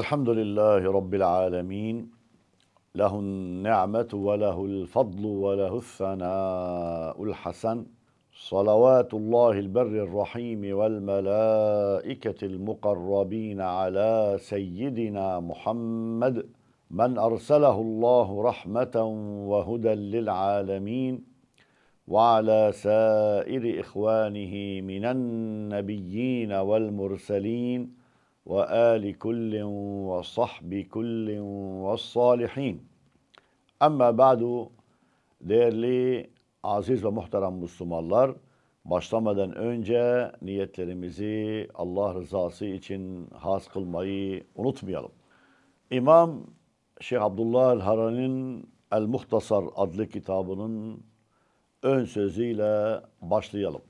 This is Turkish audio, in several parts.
الحمد لله رب العالمين له النعمة وله الفضل وله الثناء الحسن صلوات الله البر الرحيم والملائكة المقربين على سيدنا محمد من أرسله الله رحمة وهدى للعالمين وعلى سائر إخوانه من النبيين والمرسلين وآل كل وصحب كل والصالحين Ama ba'du değerli aziz ve muhterem Müslümanlar başlamadan önce niyetlerimizi Allah rızası için has kılmayı unutmayalım. İmam Şeyh Abdullah el-Harani'nin El-Muhtasar adlı kitabının ön sözüyle başlayalım.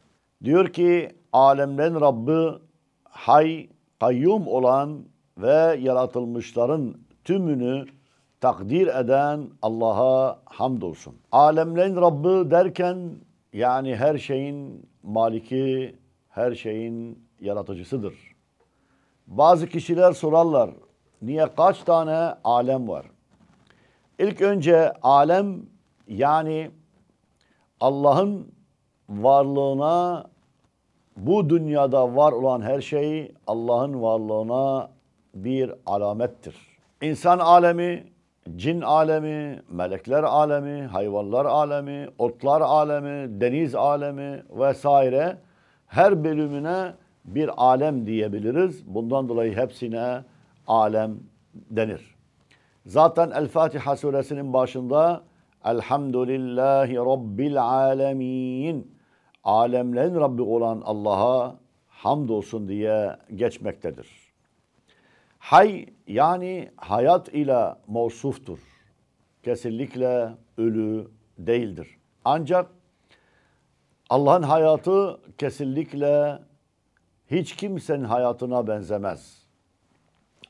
Diyor ki alemlerin Rabbi hay kayyum olan ve yaratılmışların tümünü takdir eden Allah'a hamdolsun. Alemlerin Rabbi derken yani her şeyin maliki, her şeyin yaratıcısıdır. Bazı kişiler sorarlar, niye kaç tane alem var? İlk önce alem yani Allah'ın varlığına bu dünyada var olan her şey Allah'ın varlığına bir alamettir. İnsan alemi, cin alemi, melekler alemi, hayvanlar alemi, otlar alemi, deniz alemi vesaire her bölümüne bir alem diyebiliriz. Bundan dolayı hepsine alem denir. Zaten El-Fatiha suresinin başında Elhamdülillahi Rabbil Alemin alemlerin Rabbi olan Allah'a hamdolsun diye geçmektedir. Hay yani hayat ile mevsuftur. Kesinlikle ölü değildir. Ancak Allah'ın hayatı kesinlikle hiç kimsenin hayatına benzemez.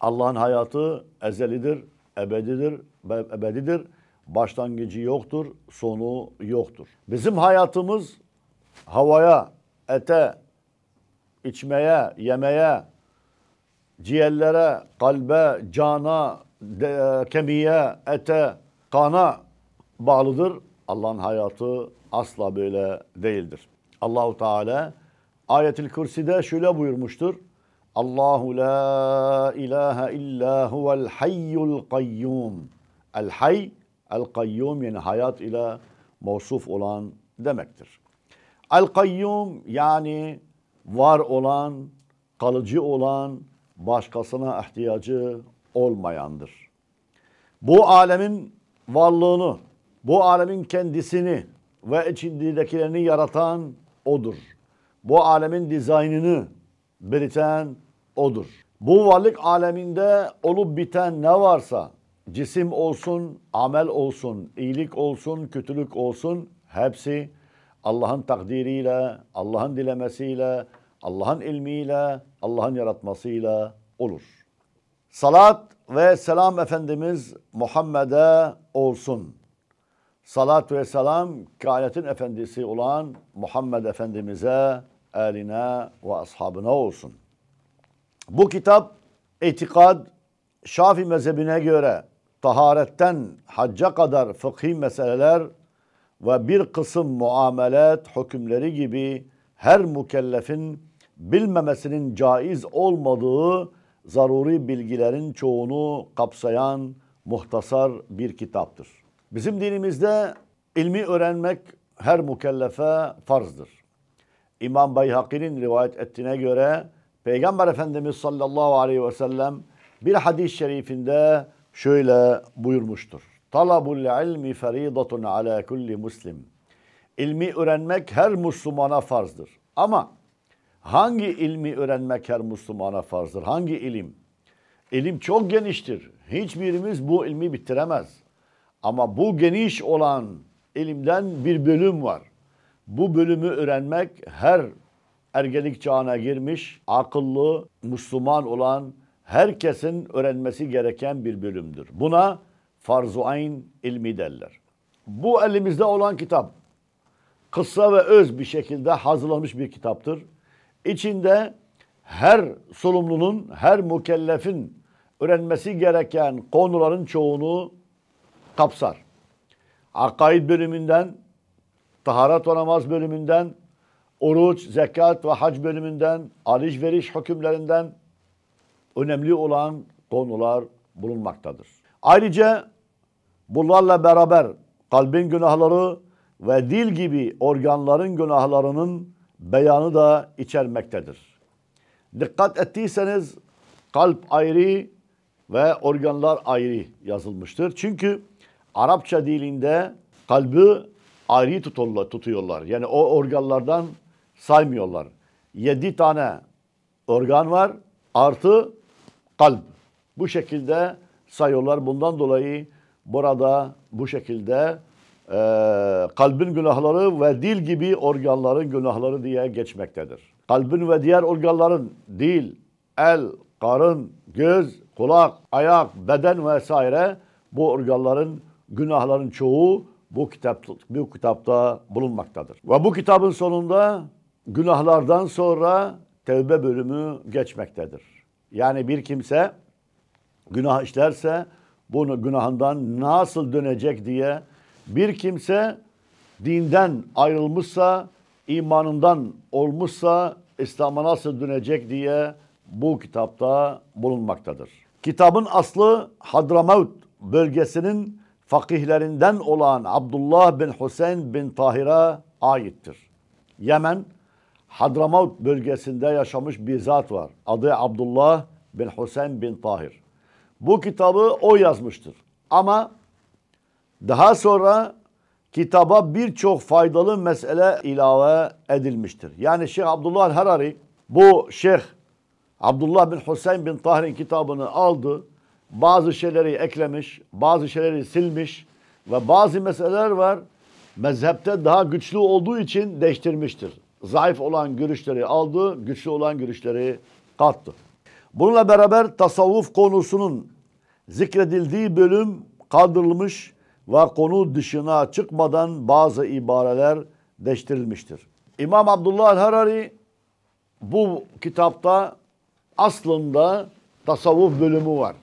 Allah'ın hayatı ezelidir, ebedidir, ebedidir. Başlangıcı yoktur, sonu yoktur. Bizim hayatımız havaya, ete, içmeye, yemeye, ciğerlere, kalbe, cana, de, e, kemiğe, ete, kana bağlıdır. Allah'ın hayatı asla böyle değildir. Allahu Teala Ayetül Kürsi'de şöyle buyurmuştur. Allahu la ilahe illa huvel hayyul kayyum. El hayy el kayyum yani hayat ile mevsuf olan demektir. El-Kayyum yani var olan, kalıcı olan, başkasına ihtiyacı olmayandır. Bu alemin varlığını, bu alemin kendisini ve içindekilerini yaratan odur. Bu alemin dizaynını belirten odur. Bu varlık aleminde olup biten ne varsa cisim olsun, amel olsun, iyilik olsun, kötülük olsun hepsi Allah'ın takdiriyle, Allah'ın dilemesiyle, Allah'ın ilmiyle, Allah'ın yaratmasıyla olur. Salat ve selam Efendimiz Muhammed'e olsun. Salat ve selam kainatın efendisi olan Muhammed Efendimiz'e, eline ve ashabına olsun. Bu kitap itikad Şafi mezhebine göre taharetten hacca kadar fıkhi meseleler ve bir kısım muamelat hükümleri gibi her mükellefin bilmemesinin caiz olmadığı zaruri bilgilerin çoğunu kapsayan muhtasar bir kitaptır. Bizim dinimizde ilmi öğrenmek her mükellefe farzdır. İmam Beyhaki'nin rivayet ettiğine göre Peygamber Efendimiz sallallahu aleyhi ve sellem bir hadis-i şerifinde şöyle buyurmuştur. Talabul ilmi feridatun ala kulli muslim. İlmi öğrenmek her Müslümana farzdır. Ama hangi ilmi öğrenmek her Müslümana farzdır? Hangi ilim? İlim çok geniştir. Hiçbirimiz bu ilmi bitiremez. Ama bu geniş olan ilimden bir bölüm var. Bu bölümü öğrenmek her ergenlik çağına girmiş, akıllı, Müslüman olan herkesin öğrenmesi gereken bir bölümdür. Buna farz-u ayn ilmi derler. Bu elimizde olan kitap kısa ve öz bir şekilde hazırlanmış bir kitaptır. İçinde her sorumlunun, her mükellefin öğrenmesi gereken konuların çoğunu kapsar. Akaid bölümünden, taharat ve namaz bölümünden, oruç, zekat ve hac bölümünden, alışveriş hükümlerinden önemli olan konular bulunmaktadır. Ayrıca bunlarla beraber kalbin günahları ve dil gibi organların günahlarının beyanı da içermektedir. Dikkat ettiyseniz kalp ayrı ve organlar ayrı yazılmıştır. Çünkü Arapça dilinde kalbi ayrı tutuyorlar. Yani o organlardan saymıyorlar. Yedi tane organ var artı kalp. Bu şekilde sayıyorlar. Bundan dolayı burada bu şekilde e, kalbin günahları ve dil gibi organların günahları diye geçmektedir. Kalbin ve diğer organların dil, el, karın, göz, kulak, ayak, beden vesaire bu organların günahların çoğu bu kitap bu kitapta bulunmaktadır. Ve bu kitabın sonunda günahlardan sonra tevbe bölümü geçmektedir. Yani bir kimse günah işlerse bunu günahından nasıl dönecek diye bir kimse dinden ayrılmışsa, imanından olmuşsa İslam'a nasıl dönecek diye bu kitapta bulunmaktadır. Kitabın aslı Hadramaut bölgesinin fakihlerinden olan Abdullah bin Hüseyin bin Tahir'a aittir. Yemen, Hadramaut bölgesinde yaşamış bir zat var. Adı Abdullah bin Hüseyin bin Tahir. Bu kitabı o yazmıştır. Ama daha sonra kitaba birçok faydalı mesele ilave edilmiştir. Yani Şeyh Abdullah Harari bu Şeyh Abdullah bin Hüseyin bin Tahir'in kitabını aldı. Bazı şeyleri eklemiş, bazı şeyleri silmiş ve bazı meseleler var. Mezhepte daha güçlü olduğu için değiştirmiştir. Zayıf olan görüşleri aldı, güçlü olan görüşleri kattı. Bununla beraber tasavvuf konusunun zikredildiği bölüm kaldırılmış ve konu dışına çıkmadan bazı ibareler değiştirilmiştir. İmam Abdullah Harari bu kitapta aslında tasavvuf bölümü var.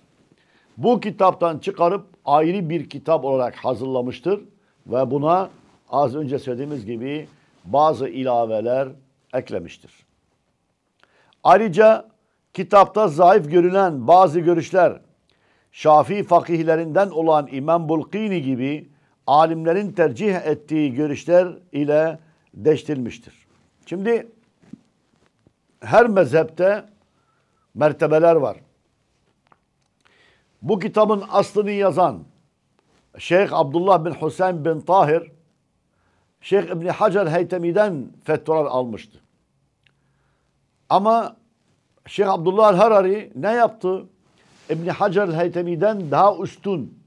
Bu kitaptan çıkarıp ayrı bir kitap olarak hazırlamıştır ve buna az önce söylediğimiz gibi bazı ilaveler eklemiştir. Ayrıca Kitapta zayıf görülen bazı görüşler Şafii fakihlerinden olan İmam Bulkini gibi alimlerin tercih ettiği görüşler ile deştilmiştir. Şimdi her mezhepte mertebeler var. Bu kitabın aslını yazan Şeyh Abdullah bin Hüseyin bin Tahir Şeyh İbni Hacer Heytemi'den fetvalar almıştı. Ama Şeyh Abdullah harari ne yaptı? İbni Hacer el-Heytemi'den daha üstün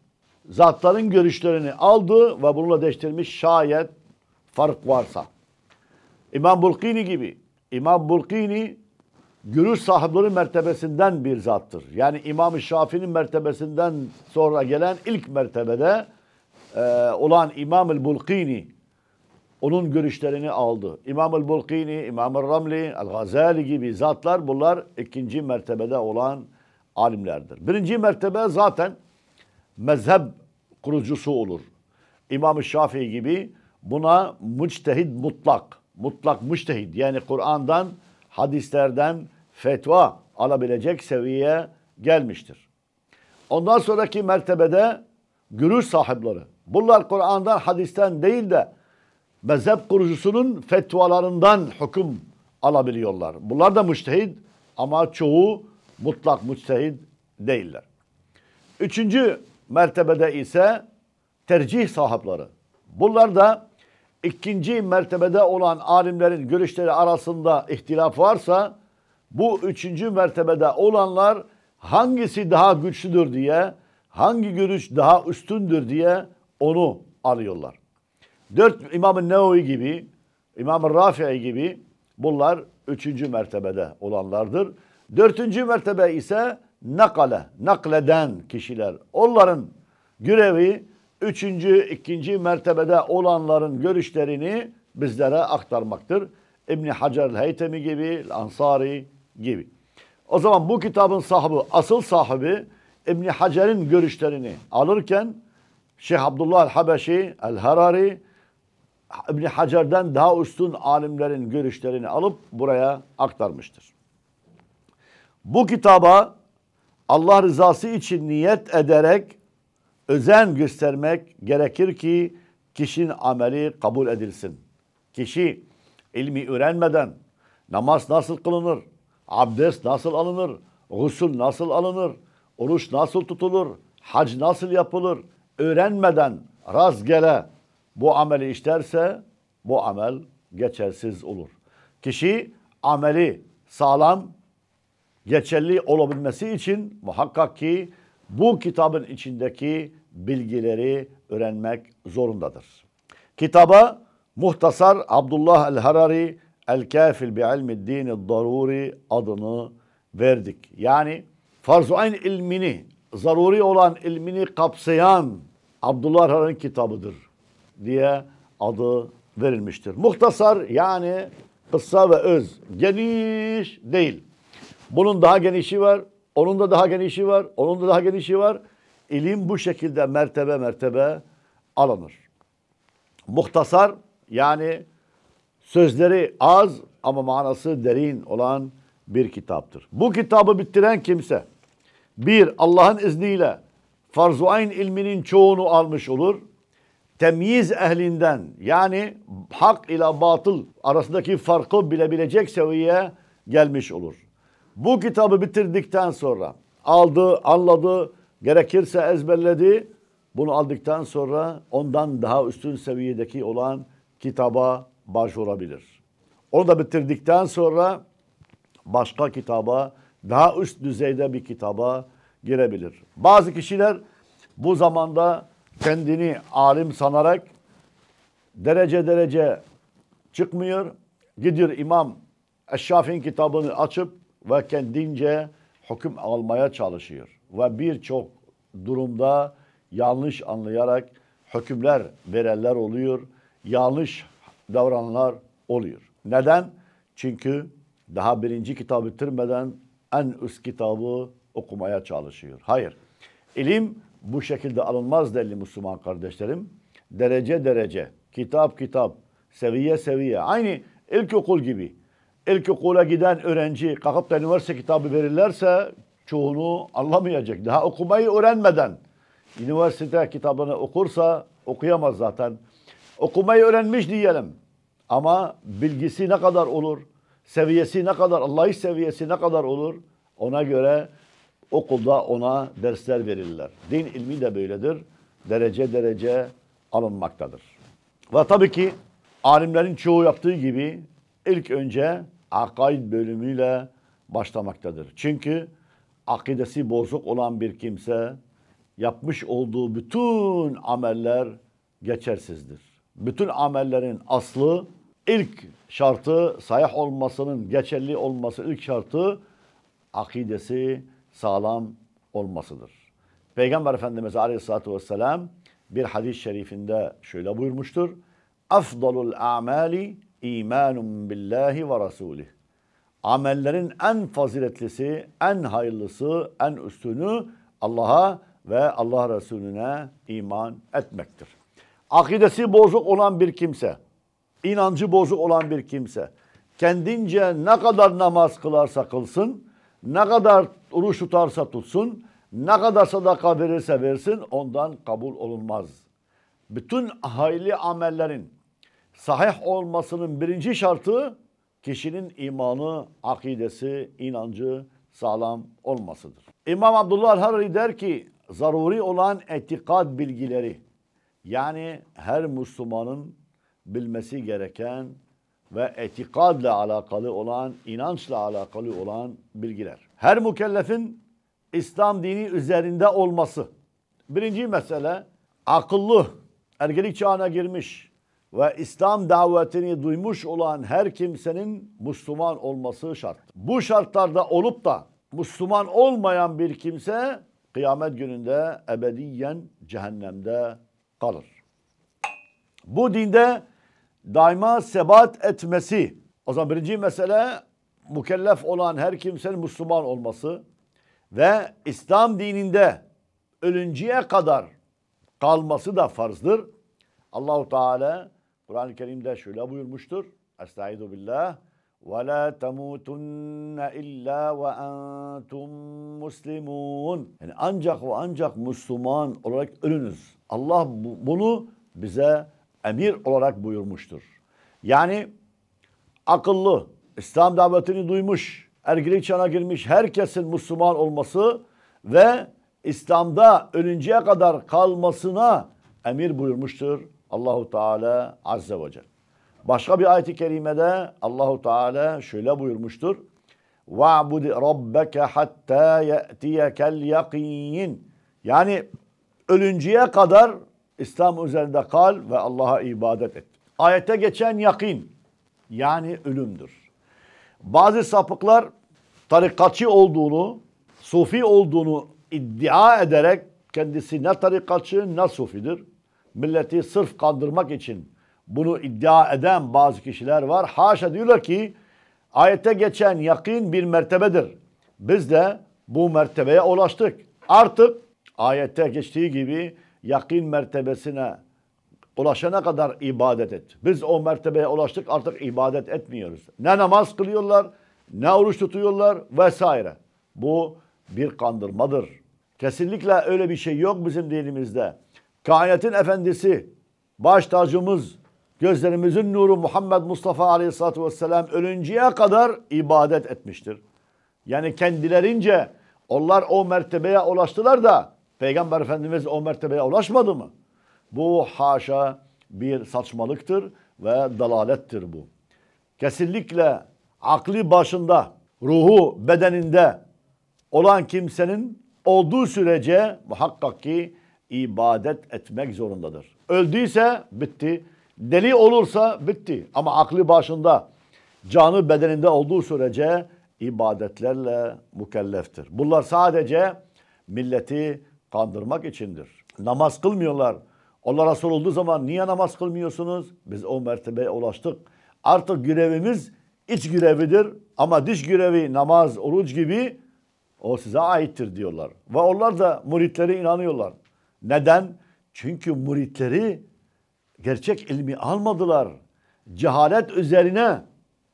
zatların görüşlerini aldı ve bununla değiştirmiş şayet fark varsa. İmam Bulkini gibi. İmam Bulkini görüş sahipleri mertebesinden bir zattır. Yani İmam-ı Şafii'nin mertebesinden sonra gelen ilk mertebede e, olan İmam-ı Bulkini onun görüşlerini aldı. İmam-ı Bulkini, İmam-ı Ramli, El-Gazali gibi zatlar bunlar ikinci mertebede olan alimlerdir. Birinci mertebe zaten mezhep kurucusu olur. İmam-ı Şafii gibi buna müctehid mutlak, mutlak müctehid, yani Kur'an'dan, hadislerden fetva alabilecek seviyeye gelmiştir. Ondan sonraki mertebede görüş sahipleri. Bunlar Kur'an'dan, hadisten değil de mezhep kurucusunun fetvalarından hüküm alabiliyorlar. Bunlar da müçtehid ama çoğu mutlak müçtehid değiller. Üçüncü mertebede ise tercih sahipleri. Bunlar da ikinci mertebede olan alimlerin görüşleri arasında ihtilaf varsa bu üçüncü mertebede olanlar hangisi daha güçlüdür diye, hangi görüş daha üstündür diye onu arıyorlar. Dört İmam-ı Neo'yu gibi, İmam-ı Rafi'i gibi bunlar üçüncü mertebede olanlardır. Dördüncü mertebe ise nakale, nakleden kişiler. Onların görevi üçüncü, ikinci mertebede olanların görüşlerini bizlere aktarmaktır. İbn Hacer el-Heytemi gibi, Ansari gibi. O zaman bu kitabın sahibi, asıl sahibi İbn Hacer'in görüşlerini alırken Şeyh Abdullah el-Habeşi, el-Harari, İbn Hacer'den daha üstün alimlerin görüşlerini alıp buraya aktarmıştır. Bu kitaba Allah rızası için niyet ederek özen göstermek gerekir ki kişinin ameli kabul edilsin. Kişi ilmi öğrenmeden namaz nasıl kılınır, abdest nasıl alınır, gusül nasıl alınır, oruç nasıl tutulur, hac nasıl yapılır öğrenmeden rastgele bu ameli işlerse bu amel geçersiz olur. Kişi ameli sağlam, geçerli olabilmesi için muhakkak ki bu kitabın içindeki bilgileri öğrenmek zorundadır. Kitaba Muhtasar Abdullah el-Harari El-Kafil bi'ilmi dini daruri adını verdik. Yani farz-ı ayn ilmini, zaruri olan ilmini kapsayan Abdullah Harari'nin kitabıdır diye adı verilmiştir. Muhtasar yani kısa ve öz. Geniş değil. Bunun daha genişi var. Onun da daha genişi var. Onun da daha genişi var. İlim bu şekilde mertebe mertebe alınır. Muhtasar yani sözleri az ama manası derin olan bir kitaptır. Bu kitabı bitiren kimse bir Allah'ın izniyle farz-u ayn ilminin çoğunu almış olur temyiz ehlinden yani hak ile batıl arasındaki farkı bilebilecek seviyeye gelmiş olur. Bu kitabı bitirdikten sonra aldı, anladı, gerekirse ezberledi. Bunu aldıktan sonra ondan daha üstün seviyedeki olan kitaba başvurabilir. Onu da bitirdikten sonra başka kitaba, daha üst düzeyde bir kitaba girebilir. Bazı kişiler bu zamanda kendini alim sanarak derece derece çıkmıyor. Gidiyor imam Eşşaf'in kitabını açıp ve kendince hüküm almaya çalışıyor. Ve birçok durumda yanlış anlayarak hükümler verenler oluyor. Yanlış davrananlar oluyor. Neden? Çünkü daha birinci kitabı bitirmeden en üst kitabı okumaya çalışıyor. Hayır. İlim bu şekilde alınmaz değerli Müslüman kardeşlerim. Derece derece, kitap kitap, seviye seviye. Aynı ilkokul gibi. İlkokula giden öğrenci kalkıp da üniversite kitabı verirlerse çoğunu anlamayacak. Daha okumayı öğrenmeden üniversite kitabını okursa okuyamaz zaten. Okumayı öğrenmiş diyelim. Ama bilgisi ne kadar olur? Seviyesi ne kadar? Allah'ın seviyesi ne kadar olur? Ona göre okulda ona dersler verirler. Din ilmi de böyledir. Derece derece alınmaktadır. Ve tabii ki alimlerin çoğu yaptığı gibi ilk önce akaid bölümüyle başlamaktadır. Çünkü akidesi bozuk olan bir kimse yapmış olduğu bütün ameller geçersizdir. Bütün amellerin aslı ilk şartı sayah olmasının geçerli olması ilk şartı akidesi sağlam olmasıdır. Peygamber Efendimiz Aleyhisselatü Vesselam bir hadis-i şerifinde şöyle buyurmuştur. Afdalul a'mali imanun billahi ve rasulih. Amellerin en faziletlisi, en hayırlısı, en üstünü Allah'a ve Allah Resulüne iman etmektir. Akidesi bozuk olan bir kimse, inancı bozuk olan bir kimse, kendince ne kadar namaz kılarsa kılsın, ne kadar oruç tutarsa tutsun, ne kadar sadaka verirse versin ondan kabul olunmaz. Bütün hayli amellerin sahih olmasının birinci şartı kişinin imanı, akidesi, inancı sağlam olmasıdır. İmam Abdullah Harri der ki zaruri olan etikad bilgileri yani her Müslümanın bilmesi gereken ve etikadla alakalı olan, inançla alakalı olan bilgiler her mükellefin İslam dini üzerinde olması. Birinci mesele akıllı, ergenlik çağına girmiş ve İslam davetini duymuş olan her kimsenin Müslüman olması şart. Bu şartlarda olup da Müslüman olmayan bir kimse kıyamet gününde ebediyen cehennemde kalır. Bu dinde daima sebat etmesi. O zaman birinci mesele mükellef olan her kimsenin Müslüman olması ve İslam dininde ölünceye kadar kalması da farzdır. Allahu Teala Kur'an-ı Kerim'de şöyle buyurmuştur. Estaizu billah. Ve la temutunne illa ve entum muslimun. Yani ancak ve ancak Müslüman olarak ölünüz. Allah bunu bize emir olarak buyurmuştur. Yani akıllı, İslam davetini duymuş, ergilik çağına girmiş herkesin Müslüman olması ve İslam'da ölünceye kadar kalmasına emir buyurmuştur Allahu Teala Azze ve Celle. Başka bir ayet-i kerimede Allahu Teala şöyle buyurmuştur. وَعْبُدْ رَبَّكَ hatta يَأْتِيَكَ yakin. Yani ölünceye kadar İslam üzerinde kal ve Allah'a ibadet et. Ayete geçen yakin yani ölümdür. Bazı sapıklar tarikatçı olduğunu, sufi olduğunu iddia ederek kendisi ne tarikatçı ne sufidir. Milleti sırf kandırmak için bunu iddia eden bazı kişiler var. Haşa diyorlar ki ayette geçen yakın bir mertebedir. Biz de bu mertebeye ulaştık. Artık ayette geçtiği gibi yakın mertebesine ulaşana kadar ibadet et. Biz o mertebeye ulaştık artık ibadet etmiyoruz. Ne namaz kılıyorlar, ne oruç tutuyorlar vesaire. Bu bir kandırmadır. Kesinlikle öyle bir şey yok bizim dinimizde. Kainatın efendisi, baş tacımız, gözlerimizin nuru Muhammed Mustafa Aleyhisselatü Vesselam ölünceye kadar ibadet etmiştir. Yani kendilerince onlar o mertebeye ulaştılar da Peygamber Efendimiz o mertebeye ulaşmadı mı? Bu haşa bir saçmalıktır ve dalalettir bu. Kesinlikle akli başında, ruhu bedeninde olan kimsenin olduğu sürece muhakkak ki ibadet etmek zorundadır. Öldüyse bitti. Deli olursa bitti. Ama akli başında, canı bedeninde olduğu sürece ibadetlerle mükelleftir. Bunlar sadece milleti kandırmak içindir. Namaz kılmıyorlar Allah Resul olduğu zaman niye namaz kılmıyorsunuz? Biz o mertebeye ulaştık. Artık görevimiz iç görevidir ama dış görevi namaz, oruç gibi o size aittir diyorlar. Ve onlar da muritleri inanıyorlar. Neden? Çünkü muritleri gerçek ilmi almadılar. Cehalet üzerine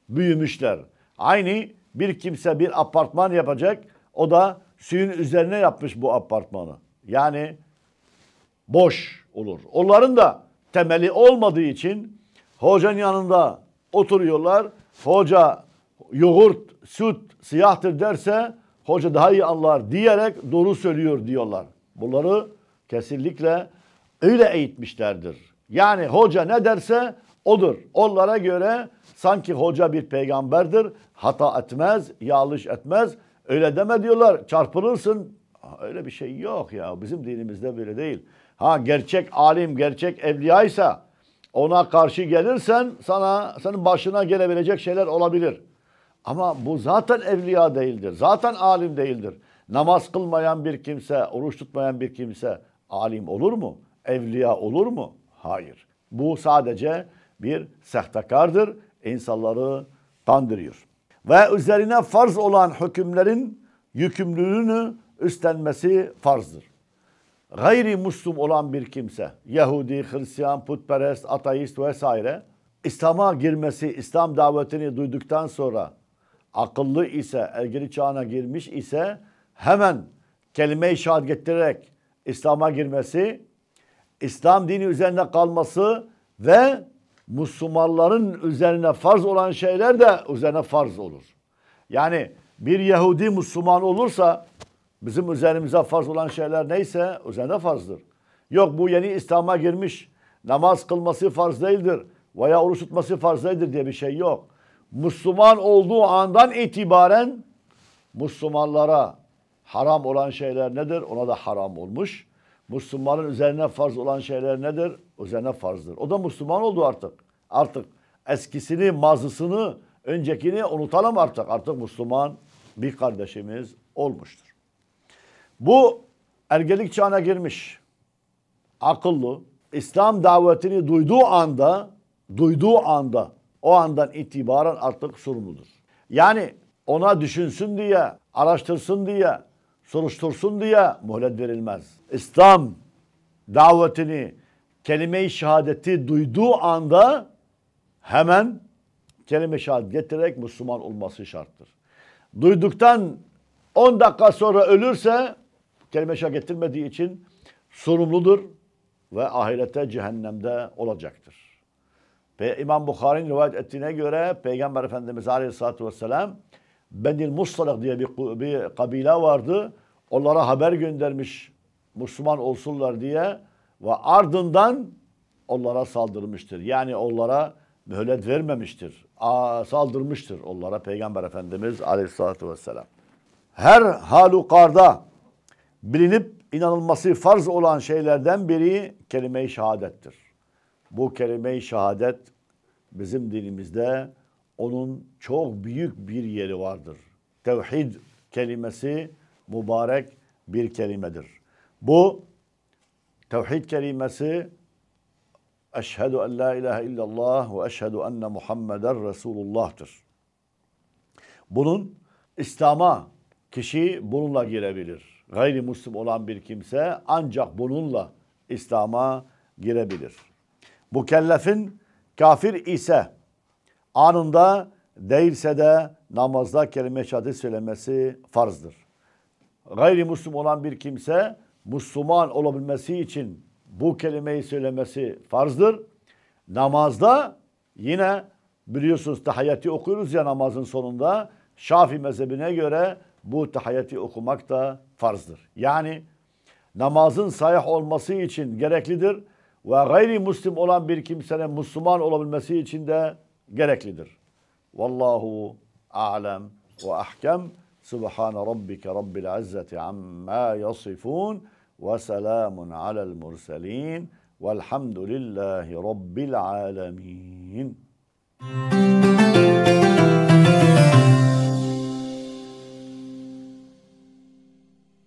büyümüşler. Aynı bir kimse bir apartman yapacak. O da suyun üzerine yapmış bu apartmanı. Yani boş olur. Onların da temeli olmadığı için hocanın yanında oturuyorlar. Hoca yoğurt, süt siyahtır derse hoca daha iyi anlar diyerek doğru söylüyor diyorlar. Bunları kesinlikle öyle eğitmişlerdir. Yani hoca ne derse odur. Onlara göre sanki hoca bir peygamberdir. Hata etmez, yanlış etmez. Öyle deme diyorlar. Çarpılırsın. Öyle bir şey yok ya. Bizim dinimizde böyle değil. Ha gerçek alim, gerçek evliyaysa ona karşı gelirsen sana senin başına gelebilecek şeyler olabilir. Ama bu zaten evliya değildir. Zaten alim değildir. Namaz kılmayan bir kimse, oruç tutmayan bir kimse alim olur mu? Evliya olur mu? Hayır. Bu sadece bir sahtekardır. İnsanları kandırıyor. Ve üzerine farz olan hükümlerin yükümlülüğünü üstlenmesi farzdır gayri Müslüm olan bir kimse, Yahudi, Hristiyan, putperest, ateist vesaire İslam'a girmesi, İslam davetini duyduktan sonra akıllı ise, ergili çağına girmiş ise hemen kelime-i şehadet getirerek İslam'a girmesi, İslam dini üzerinde kalması ve Müslümanların üzerine farz olan şeyler de üzerine farz olur. Yani bir Yahudi Müslüman olursa Bizim üzerimize farz olan şeyler neyse üzerine farzdır. Yok bu yeni İslam'a girmiş namaz kılması farz değildir veya oruç tutması farz değildir diye bir şey yok. Müslüman olduğu andan itibaren Müslümanlara haram olan şeyler nedir? Ona da haram olmuş. Müslümanın üzerine farz olan şeyler nedir? Üzerine farzdır. O da Müslüman oldu artık. Artık eskisini, mazısını, öncekini unutalım artık. Artık Müslüman bir kardeşimiz olmuştur. Bu ergelik çağına girmiş. Akıllı. İslam davetini duyduğu anda, duyduğu anda, o andan itibaren artık sorumludur. Yani ona düşünsün diye, araştırsın diye, soruştursun diye mühlet verilmez. İslam davetini, kelime-i şehadeti duyduğu anda hemen kelime-i şehadet getirerek Müslüman olması şarttır. Duyduktan 10 dakika sonra ölürse kelime şak ettirmediği için sorumludur ve ahirete cehennemde olacaktır. Ve İmam Bukhari'nin rivayet ettiğine göre Peygamber Efendimiz Aleyhisselatü Vesselam Benil Mustalak diye bir, bir kabile vardı. Onlara haber göndermiş Müslüman olsunlar diye ve ardından onlara saldırmıştır. Yani onlara mühlet vermemiştir. Aa, saldırmıştır onlara Peygamber Efendimiz Aleyhisselatü Vesselam. Her halukarda bilinip inanılması farz olan şeylerden biri kelime-i şehadettir. Bu kelime-i şehadet bizim dinimizde onun çok büyük bir yeri vardır. Tevhid kelimesi mübarek bir kelimedir. Bu tevhid kelimesi Eşhedü en la ilahe illallah ve eşhedü enne Muhammeden Resulullah'tır. Bunun İslam'a kişi bununla girebilir gayrimüslim olan bir kimse ancak bununla İslam'a girebilir. Bu kellefin kafir ise anında değilse de namazda kelime şehadet söylemesi farzdır. Gayrimüslim olan bir kimse Müslüman olabilmesi için bu kelimeyi söylemesi farzdır. Namazda yine biliyorsunuz tahayyatı okuyoruz ya namazın sonunda Şafi mezhebine göre bu tahiyatı okumak da farzdır. Yani namazın sahih olması için gereklidir ve gayri muslim olan bir kimsenin Müslüman olabilmesi için de gereklidir. Vallahu alem ve ahkem. Subhan rabbike rabbil izzati amma yasifun ve selamun alel mursalin velhamdülillahi rabbil alemin. Müzik